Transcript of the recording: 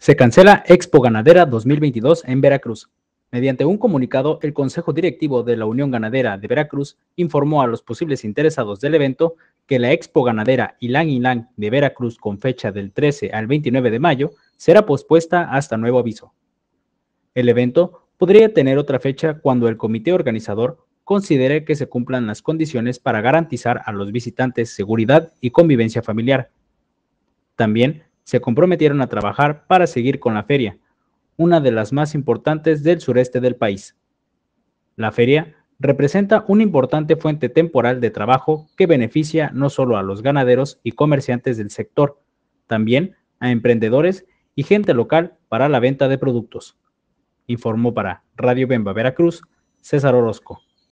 Se cancela Expo Ganadera 2022 en Veracruz. Mediante un comunicado, el Consejo Directivo de la Unión Ganadera de Veracruz informó a los posibles interesados del evento que la Expo Ganadera Ilan Ilan de Veracruz con fecha del 13 al 29 de mayo será pospuesta hasta nuevo aviso. El evento podría tener otra fecha cuando el comité organizador considere que se cumplan las condiciones para garantizar a los visitantes seguridad y convivencia familiar. También se comprometieron a trabajar para seguir con la feria, una de las más importantes del sureste del país. La feria representa una importante fuente temporal de trabajo que beneficia no solo a los ganaderos y comerciantes del sector, también a emprendedores y gente local para la venta de productos. Informó para Radio Bemba Veracruz César Orozco.